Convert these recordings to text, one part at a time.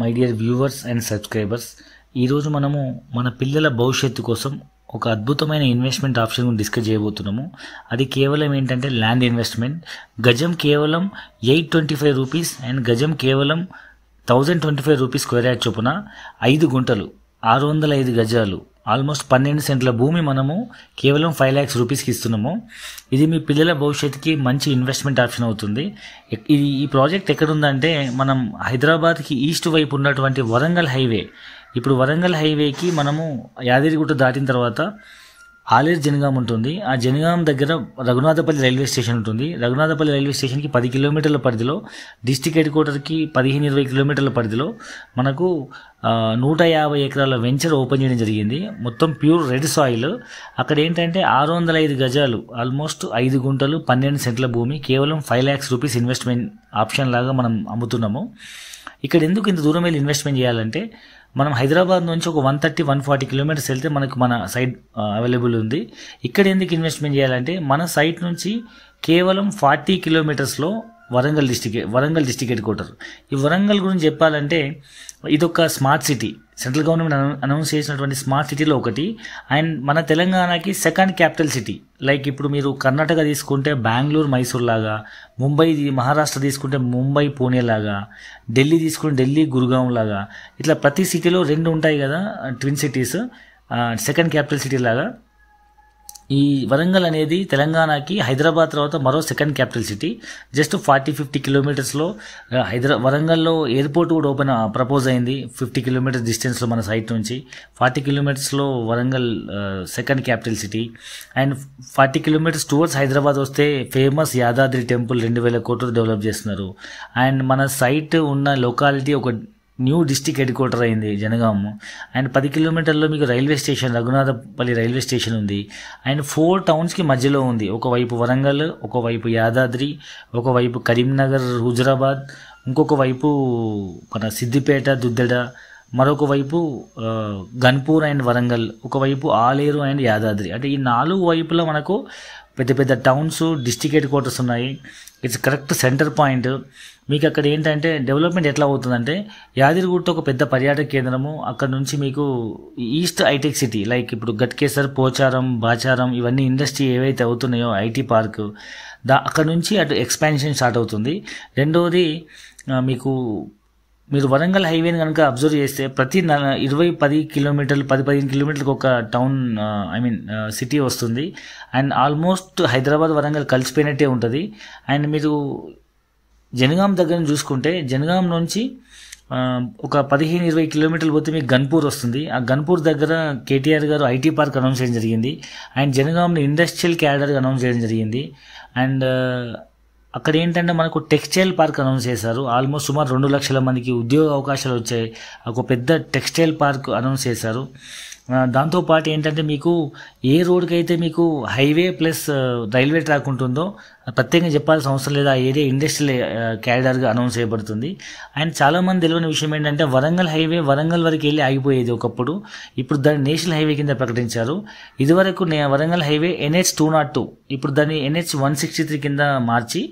my dear viewers and subscribers ఈరోజు మనము మన పిల్లల భవిష్యత్తు కోసం ఒక అద్భుతమైన ఇన్వెస్ట్మెంట్ ఆప్షన్ డిస్కస్ చేయబోతున్నాము అది కేవలం ఏంటంటే ల్యాండ్ ఇన్వెస్ట్మెంట్ గజం కేవలం eight twenty five rupees and గజం కేవలం thousand twenty five rupees square yard చొప్పున ఐదు గుంటలు ఆరు వందల ఐదు గజాలు ఆల్మోస్ట్ పన్నెండు సెంట్ల భూమి మనము కేవలం ఫైవ్ ల్యాక్స్ రూపీస్కి ఇస్తున్నాము ఇది మీ పిల్లల భవిష్యత్తుకి మంచి ఇన్వెస్ట్మెంట్ ఆప్షన్ అవుతుంది ఇది ఈ ప్రాజెక్ట్ ఎక్కడుందంటే మనం హైదరాబాద్కి ఈస్ట్ వైపు ఉన్నటువంటి వరంగల్ హైవే ఇప్పుడు వరంగల్ హైవేకి మనము యాదగిరిగుట్ట దాటిన తర్వాత ఆలేరు జనగాం ఉంటుంది ఆ జనగాం దగ్గర రఘునాథపల్లి రైల్వే స్టేషన్ ఉంటుంది రఘునాథపల్లి రైల్వే స్టేషన్కి పది కిలోమీటర్ల పరిధిలో డిస్టిక్ హెడ్ క్వార్టర్కి పదిహేను ఇరవై కిలోమీటర్ల పరిధిలో మనకు నూట యాభై ఎకరాల వెంచర్ ఓపెన్ చేయడం జరిగింది మొత్తం ప్యూర్ రెడ్ సాయిల్ అక్కడ ఏంటంటే ఆరు వందల ఐదు గజాలు ఆల్మోస్ట్ ఐదు గుంటలు పన్నెండు సెంట్ల భూమి కేవలం five lakhs rupees investment option లాగా మనం అమ్ముతున్నాము ఇక్కడ ఎందుకు ఇంత దూరం వెళ్ళి ఇన్వెస్ట్మెంట్ చేయాలంటే మనం హైదరాబాద్ నుంచి ఒక one thirty one forty kilometers వెళ్తే మనకు మన సైట్ అవైలబుల్ ఉంది ఇక్కడ ఎందుకు ఇన్వెస్ట్మెంట్ చేయాలంటే మన సైట్ నుంచి కేవలం ఫార్టీ కిలోమీటర్స్లో Warangal district Warangal district headquarter ఈ వరంగల్ గురించి చెప్పాలంటే ఇదొక smart city central government announce చేసినటువంటి స్మార్ట్ సిటీలో ఒకటి అండ్ మన తెలంగాణకి సెకండ్ క్యాపిటల్ సిటీ లైక్ ఇప్పుడు మీరు కర్ణాటక తీసుకుంటే బెంగళూరు మైసూర్ లాగా ముంబై మహారాష్ట్ర తీసుకుంటే ముంబై పూణే లాగా ఢిల్లీ తీసుకుంటే ఢిల్లీ గురుగాం లాగా ఇట్లా ప్రతి సిటీలో రెండు ఉంటాయి కదా twin cities second capital city లాగా ఈ వరంగల్ అనేది తెలంగాణకి హైదరాబాద్ తర్వాత మరో second capital city just forty fifty కిలోమీటర్స్లో హైదరా వరంగల్లో ఎయిర్పోర్ట్ కూడా ఓపెన్ ప్రపోజ్ అయింది ఫిఫ్టీ కిలోమీటర్స్ డిస్టెన్స్లో మన సైట్ నుంచి ఫార్టీ కిలోమీటర్స్లో Warangal second capital city and forty kilometers towards Hyderabad వస్తే ఫేమస్ యాదాద్రి టెంపుల్ రెండు వేల కోట్లు డెవలప్ చేస్తున్నారు అండ్ మన సైట్ ఉన్న లొకాలిటీ ఒక న్యూ డిస్టిక్ హెడ్ క్వార్టర్ అయింది జనగాం అండ్ పది కిలోమీటర్లో మీకు railway station Raghunathapalli railway station ఉంది అండ్ ఫోర్ టౌన్స్కి మధ్యలో ఉంది ఒకవైపు వరంగల్ ఒకవైపు యాదాద్రి ఒకవైపు కరీంనగర్ హుజరాబాద్ ఇంకొక వైపు మన సిద్దిపేట దుద్దెడ మరొక వైపు గన్పూర్ అండ్ వరంగల్ ఒకవైపు ఆలేరు అండ్ యాదాద్రి అంటే ఈ నాలుగు వైపులా మనకు పెద్ద పెద్ద టౌన్స్ డిస్ట్రిక్ హెడ్ క్వార్టర్స్ ఉన్నాయి ఇట్స్ కరెక్ట్ సెంటర్ పాయింట్ మీకు అక్కడ ఏంటంటే డెవలప్మెంట్ ఎట్లా అవుతుందంటే యాదగిరిగుట్ట ఒక పెద్ద పర్యాటక కేంద్రము అక్కడ నుంచి మీకు ఈస్ట్ హైటెక్ సిటీ లైక్ ఇప్పుడు గట్కేసర్ పోచారం బాచారం ఇవన్నీ ఇండస్ట్రీ ఏవైతే అవుతున్నాయో ఐటీ పార్క్ దా అక్కడ నుంచి అటు ఎక్స్పాన్షన్ స్టార్ట్ అవుతుంది రెండవది మీకు మీరు వరంగల్ హైవేని కనుక అబ్జర్వ్ చేస్తే ప్రతి ఇరవై పది కిలోమీటర్లు పది పదిహేను కిలోమీటర్లకు ఒక టౌన్ ఐ మీన్ సిటీ వస్తుంది అండ్ ఆల్మోస్ట్ హైదరాబాద్ వరంగల్ కలిసిపోయినట్టే ఉంటుంది అండ్ మీరు జనగాం దగ్గర చూసుకుంటే జనగాం నుంచి ఒక పదిహేను ఇరవై కిలోమీటర్లు పోతే మీకు గన్పూర్ వస్తుంది ఆ గన్పూర్ దగ్గర కేటీఆర్ గారు ఐటీ పార్క్ అనౌన్స్ చేయడం జరిగింది అండ్ జనగాంని ఇండస్ట్రియల్ క్యాడర్గా అనౌన్స్ చేయడం జరిగింది అండ్ అక్కడ ఏంటంటే మనకు టెక్స్టైల్ పార్క్ అనౌన్స్ చేశారు ఆల్మోస్ట్ సుమారు రెండు లక్షల మందికి ఉద్యోగ అవకాశాలు వచ్చాయి ఒక పెద్ద టెక్స్టైల్ పార్క్ అనౌన్స్ చేశారు దాంతోపాటు ఏంటంటే మీకు ఏ రోడ్కి అయితే మీకు హైవే ప్లస్ రైల్వే ట్రాక్ ఉంటుందో ప్రత్యేకంగా చెప్పాల్సిన అవసరం లేదా ఆ ఏరియా ఇండస్ట్రియల్ క్యారిడార్గా అనౌన్స్ చేయబడుతుంది అండ్ చాలామంది తెలియని విషయం ఏంటంటే వరంగల్ హైవే వరంగల్ వరకు వెళ్ళి ఆగిపోయేది ఒకప్పుడు ఇప్పుడు దాన్ని నేషనల్ హైవే కింద ప్రకటించారు ఇదివరకు Warangal highway NH two nought two ఇప్పుడు దాన్ని ఎన్హెచ్ వన్ సిక్స్టీ త్రీ కింద మార్చి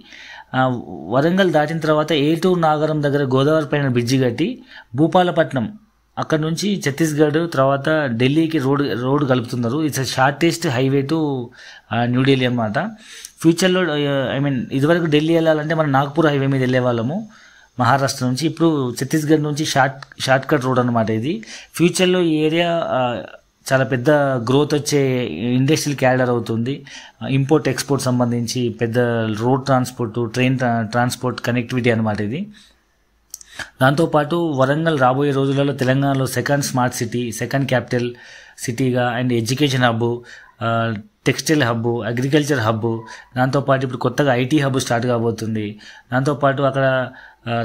వరంగల్ దాటిన తర్వాత ఏటూరు నాగరం దగ్గర గోదావరి పైన బ్రిడ్జి కట్టి భూపాలపట్నం అక్కడ నుంచి ఛత్తీస్గఢ్ తర్వాత ఢిల్లీకి రోడ్ రోడ్ కలుపుతున్నారు it's shortest highway to New Delhi అనమాట ఫ్యూచర్లో ఐ మీన్ ఇదివరకు ఢిల్లీ వెళ్ళాలంటే మనం నాగ్పూర్ హైవే మీద వెళ్ళే వాళ్ళము మహారాష్ట్ర నుంచి ఇప్పుడు ఛత్తీస్గఢ్ నుంచి షార్ట్ షార్ట్ కట్ రోడ్ అనమాట ఇది ఫ్యూచర్లో ఈ ఏరియా చాలా పెద్ద గ్రోత్ వచ్చే ఇండస్ట్రియల్ క్యాడర్ అవుతుంది ఇంపోర్ట్ ఎక్స్పోర్ట్ సంబంధించి పెద్ద road transport train transport connectivity అనమాట ఇది దాంతోపాటు వరంగల్ రాబోయే రోజులలో తెలంగాణలో second smart city second capital సిటీగా and education hub textile hub agriculture hub దాంతోపాటు ఇప్పుడు కొత్తగా ఐటీ హబ్ స్టార్ట్ కాబోతుంది దాంతోపాటు అక్కడ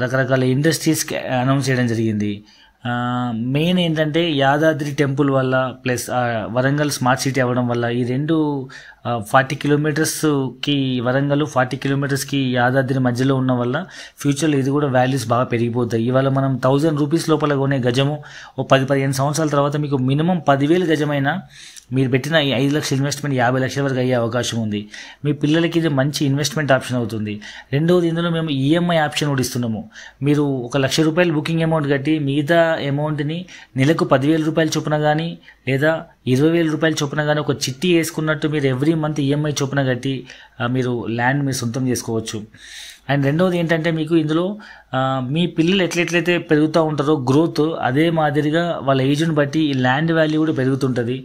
రకరకాల ఇండస్ట్రీస్ అనౌన్స్ చేయడం జరిగింది మెయిన్ ఏంటంటే యాదాద్రి టెంపుల్ వల్ల ప్లస్ వరంగల్ స్మార్ట్ సిటీ అవ్వడం వల్ల ఈ రెండు ఫార్టీ కిలోమీటర్స్కి వరంగల్ ఫార్టీ కిలోమీటర్స్కి యాదాద్రి మధ్యలో ఉన్న వల్ల ఫ్యూచర్లో ఇది కూడా వాల్యూస్ బాగా పెరిగిపోతాయి ఇవాళ మనం థౌజండ్ రూపీస్ లోపల కొనే గజము ఓ పది పదిహేను సంవత్సరాల తర్వాత మీకు మినిమం పదివేలు గజమైన మీరు పెట్టిన ఈ ఐదు లక్షల ఇన్వెస్ట్మెంట్ యాభై లక్షల వరకు అయ్యే అవకాశం ఉంది మీ పిల్లలకి ఇది మంచి ఇన్వెస్ట్మెంట్ ఆప్షన్ అవుతుంది రెండవది ఇందులో మేము ఈఎంఐ e ఆప్షన్ కూడా ఇస్తున్నాము మీరు ఒక లక్ష రూపాయలు బుకింగ్ అమౌంట్ కట్టి మిగతా అమౌంట్ని నెలకు పదివేల రూపాయలు చొప్పున కానీ లేదా ఇరవై వేల రూపాయలు చొప్పున కానీ ఒక చిట్టి వేసుకున్నట్టు మీరు ఎవ్రీ మంత్ ఈఎంఐ చొప్పున కట్టి మీరు ల్యాండ్ మీరు సొంతం చేసుకోవచ్చు అండ్ రెండవది ఏంటంటే మీకు ఇందులో మీ పిల్లలు ఎట్లెట్లయితే పెరుగుతూ ఉంటారో గ్రోత్ అదే మాదిరిగా వాళ్ళ ఏజ్ని బట్టి ఈ ల్యాండ్ వాల్యూ కూడా పెరుగుతుంటుంది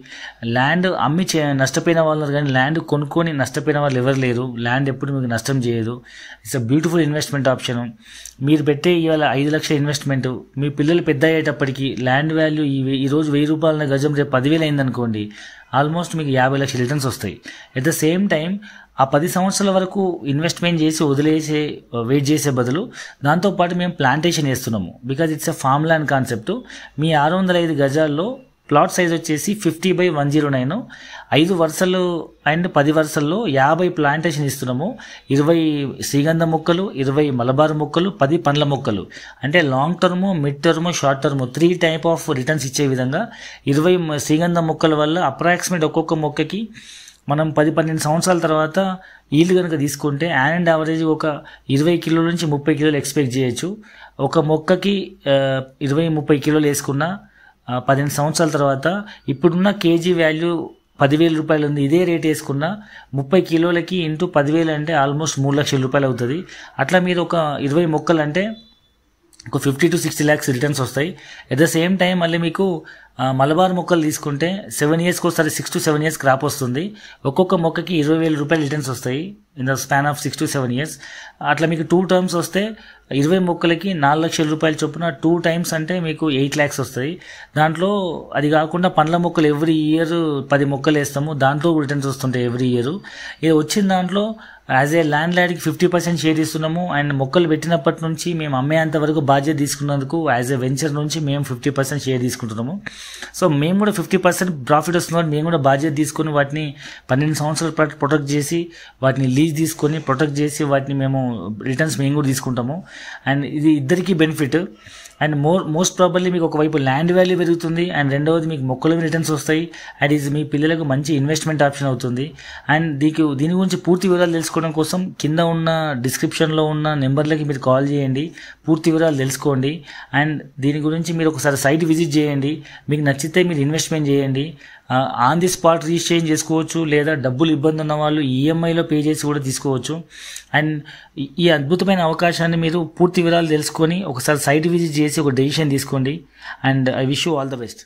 ల్యాండ్ అమ్మి చే నష్టపోయిన వాళ్ళు కానీ ల్యాండ్ కొనుక్కొని నష్టపోయిన వాళ్ళు ఎవరు లేరు ల్యాండ్ ఎప్పుడు మీకు నష్టం చేయదు it's a beautiful investment option మీరు పెట్టే ఇవాళ ఐదు లక్షల ఇన్వెస్ట్మెంట్ మీ పిల్లలు పెద్ద అయ్యేటప్పటికి ల్యాండ్ వాల్యూ ఈ ఈరోజు వెయ్యి రూపాయల గజం రేపు పదివేలు అయిందనుకోండి ఆల్మోస్ట్ మీకు యాభై లక్షల రిటర్న్స్ వస్తాయి ఎట్ ద సేమ్ టైం ఆ పది సంవత్సరాల వరకు ఇన్వెస్ట్మెంట్ చేసి వదిలేసే వెయిట్ చేసే బదులు దాంతోపాటు మేము ప్లాంటేషన్ వేస్తున్నాము because it's a farm land concept మీ ఆరు వందల ఐదు గజాల్లో ప్లాట్ సైజ్ వచ్చేసి fifty by one zero nine ఐదు వరుసలు అండ్ పది వరుసల్లో యాభై ప్లాంటేషన్ ఇస్తున్నాము ఇరవై శ్రీగంధ మొక్కలు ఇరవై మలబార్ మొక్కలు పది పండ్ల మొక్కలు అంటే long term mid term short term three type of returns ఇచ్చే విధంగా ఇరవై శ్రీగంధ మొక్కల వల్ల అప్రాక్సిమేట్ ఒక్కొక్క మొక్కకి మనం పది పన్నెండు సంవత్సరాల తర్వాత ఈల్డ్ కనుక తీసుకుంటే యాన్ అండ్ యావరేజ్ ఒక ఇరవై కిలోల నుంచి ముప్పై కిలోలు ఎక్స్పెక్ట్ చేయొచ్చు ఒక మొక్కకి ఇరవై ముప్పై కిలోలు వేసుకున్నా పదిహేను సంవత్సరాల తర్వాత ఇప్పుడున్న కేజీ వాల్యూ పదివేల రూపాయలు ఉంది ఇదే రేట్ వేసుకున్న ముప్పై కిలోలకి ఇంటూ పదివేలు అంటే ఆల్మోస్ట్ మూడు లక్షల రూపాయలు అవుతుంది అట్లా మీరు ఒక ఇరవై మొక్కలు అంటే ఒక fifty to sixty lakhs returns వస్తాయి అట్ ద సేమ్ టైం మళ్ళీ మీకు మలబార్ మొక్కలు తీసుకుంటే సెవెన్ ఇయర్స్కి ఒకసారి six to seven years crop వస్తుంది ఒక్కొక్క మొక్కకి ఇరవై వేల రూపాయలు రిటర్న్స్ వస్తాయి in the span of six to seven years అట్లా మీకు టూ టర్మ్స్ వస్తే ఇరవై మొక్కలకి నాలుగు లక్షల రూపాయలు చొప్పున టూ టైమ్స్ అంటే మీకు ఎయిట్ ల్యాక్స్ వస్తాయి దాంట్లో అది కాకుండా పండ్ల మొక్కలు ఎవ్రీ ఇయర్ పది మొక్కలు వేస్తాము దాంట్లో రిటర్న్స్ వస్తుంటాయి ఎవ్రీ ఇయర్ ఇది వచ్చిన దాంట్లో యాజ్ ఏ ల్యాండ్ ల్యాడ్కి ఫిఫ్టీ పర్సెంట్ షేర్ ఇస్తున్నాము అండ్ మొక్కలు పెట్టినప్పటి నుంచి మేము అమ్మేంత వరకు బాధ్యత తీసుకున్నందుకు యాజ్ ఏ వెంచర్ నుంచి మేము ఫిఫ్టీ పర్సెంట్ షేర్ తీసుకుంటున్నాము సో మేము కూడా ఫిఫ్టీ పర్సెంట్ ప్రాఫిట్ వస్తున్న మేము కూడా బాధ్యత తీసుకొని వాటిని పన్నెండు సంవత్సరాల పాటు ప్రొటెక్ట్ చేసి వాటిని లీజ్ తీసుకొని ప్రొటెక్ట్ చేసి వాటిని మేము రిటర్న్స్ మేము కూడా తీసుకుంటాము అండ్ ఇది ఇద్దరికీ benefit and more most probably మీకు ఒకవైపు ల్యాండ్ వాల్యూ పెరుగుతుంది అండ్ రెండవది మీకు మొక్కలు రిటర్న్స్ వస్తాయి అండ్ ఇది మీ పిల్లలకు మంచి ఇన్వెస్ట్మెంట్ ఆప్షన్ అవుతుంది అండ్ దీనికి దీని గురించి పూర్తి వివరాలు తెలుసుకోవడం కోసం కింద ఉన్న డిస్క్రిప్షన్లో ఉన్న నెంబర్లకి మీరు కాల్ చేయండి పూర్తి వివరాలు తెలుసుకోండి అండ్ దీని గురించి మీరు ఒకసారి సైట్ విజిట్ చేయండి మీకు నచ్చితే మీరు ఇన్వెస్ట్మెంట్ చేయండి ఆన్ ది స్పాట్ రీచేంజ్ చేసుకోవచ్చు లేదా డబ్బులు ఇబ్బంది ఉన్న వాళ్ళు ఈఎంఐలో e పే చేసి కూడా తీసుకోవచ్చు అండ్ ఈ అద్భుతమైన అవకాశాన్ని మీరు పూర్తి వివరాలు తెలుసుకొని ఒకసారి సైట్ విజిట్ చేసి చేసి ఒక డెసిషన్ తీసుకోండి and I wish you all the best